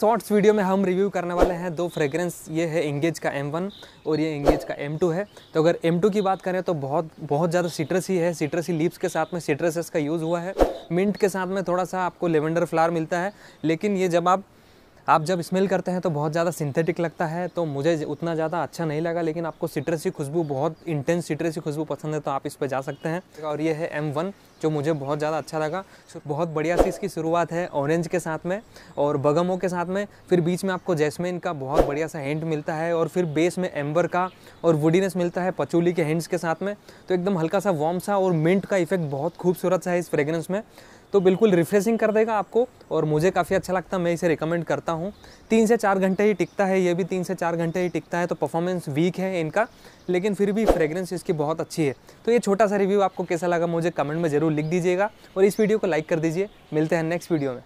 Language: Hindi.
शॉर्ट्स वीडियो में हम रिव्यू करने वाले हैं दो फ्रेग्रेंस ये है इंगेज का M1 और ये इंगेज का M2 है तो अगर M2 की बात करें तो बहुत बहुत ज़्यादा सिट्रस ही है सिट्रस ही लीप्स के साथ में सिट्रस का यूज़ हुआ है मिंट के साथ में थोड़ा सा आपको लेवेंडर फ्लावर मिलता है लेकिन ये जब आप आप जब स्मेल करते हैं तो बहुत ज़्यादा सिंथेटिक लगता है तो मुझे उतना ज़्यादा अच्छा नहीं लगा लेकिन आपको सिट्रसी खुशबू बहुत इंटेंस सिट्रसी खुशबू पसंद है तो आप इस पर जा सकते हैं और ये है एम वन जो मुझे बहुत ज़्यादा अच्छा लगा बहुत बढ़िया सी इसकी शुरुआत है ऑरेंज के साथ में और बगमों के साथ में फिर बीच में आपको जैसमिन का बहुत बढ़िया सा हैंड मिलता है और फिर बेस में एम्बर का और वुडीनेस मिलता है पचूली के हैंड्स के साथ में तो एकदम हल्का सा वॉम सा और मिंट का इफेक्ट बहुत खूबसूरत सा है इस फ्रेगरेंस में तो बिल्कुल रिफ्रेशिंग कर देगा आपको और मुझे काफ़ी अच्छा लगता है मैं इसे रिकमेंड करता हूँ तीन से चार घंटे ही टिकता है ये भी तीन से चार घंटे ही टिकता है तो परफॉर्मेंस वीक है इनका लेकिन फिर भी फ्रेग्रेंस इसकी बहुत अच्छी है तो ये छोटा सा रिव्यू आपको कैसा लगा मुझे कमेंट में ज़रूर लिख दीजिएगा और इस वीडियो को लाइक कर दीजिए मिलते हैं नेक्स्ट वीडियो में